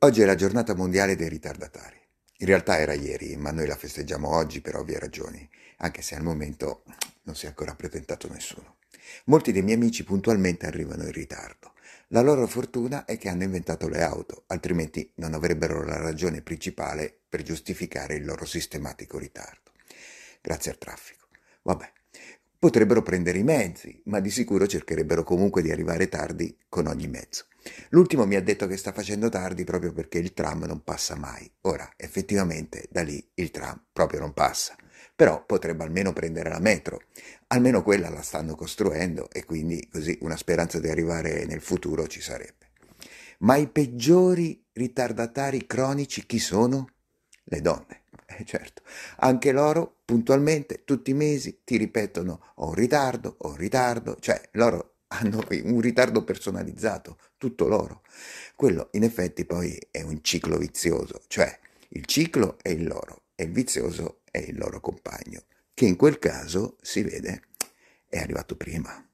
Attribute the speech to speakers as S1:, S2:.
S1: Oggi è la giornata mondiale dei ritardatari. In realtà era ieri, ma noi la festeggiamo oggi per ovvie ragioni, anche se al momento non si è ancora presentato nessuno. Molti dei miei amici puntualmente arrivano in ritardo. La loro fortuna è che hanno inventato le auto, altrimenti non avrebbero la ragione principale per giustificare il loro sistematico ritardo. Grazie al traffico. Vabbè, potrebbero prendere i mezzi, ma di sicuro cercherebbero comunque di arrivare tardi con ogni mezzo. L'ultimo mi ha detto che sta facendo tardi proprio perché il tram non passa mai. Ora, effettivamente, da lì il tram proprio non passa. Però potrebbe almeno prendere la metro. Almeno quella la stanno costruendo e quindi così una speranza di arrivare nel futuro ci sarebbe. Ma i peggiori ritardatari cronici chi sono? Le donne. Eh certo, anche loro puntualmente tutti i mesi ti ripetono ho un ritardo, ho un ritardo, cioè loro hanno un ritardo personalizzato, tutto loro. Quello in effetti poi è un ciclo vizioso, cioè il ciclo è il loro e il vizioso è il loro compagno, che in quel caso si vede è arrivato prima.